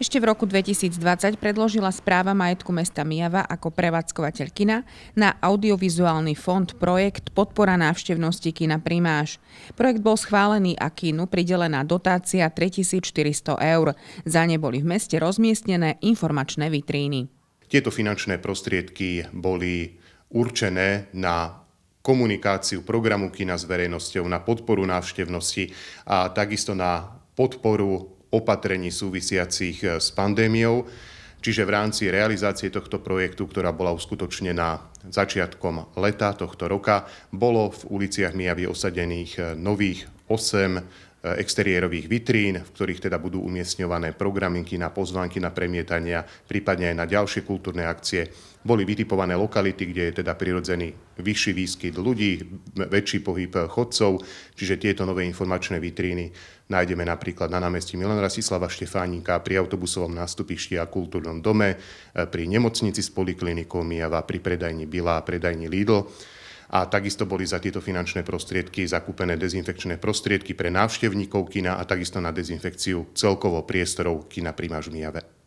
Ešte v roku 2020 predložila správa majetku mesta Mijava ako prevádzkovateľ kina na audiovizuálny fond projekt Podpora návštevnosti kina Primáš. Projekt bol schválený a kínu pridelená dotácia 3400 eur. Za ne boli v meste rozmiestnené informačné vitríny. Tieto finančné prostriedky boli určené na komunikáciu programu kina s verejnosťou, na podporu návštevnosti a takisto na podporu opatrení súvisiacich e, s pandémiou. Čiže v rámci realizácie tohto projektu, ktorá bola uskutočnená začiatkom leta tohto roka, bolo v uliciach Mijavy osadených e, nových 8 Eh, exteriérových vitrín, v ktorých teda budú umiestňované programinky na pozvánky na premietania, prípadne aj na ďalšie kultúrne akcie. Boli vytipované lokality, kde je teda prirodzený vyšší výskyt ľudí, väčší pohyb eh, chodcov, čiže tieto nové informačné vitríny nájdeme napríklad na námestí Milan Rasislava Štefánika, pri autobusovom nástupišti a kultúrnom dome, eh, pri nemocnici s poliklinikou Mijava, pri predajni Bila a predajni Lidl a takisto boli za tieto finančné prostriedky zakúpené dezinfekčné prostriedky pre návštevníkov kina a takisto na dezinfekciu celkovo priestorov kina pri Mažmijave.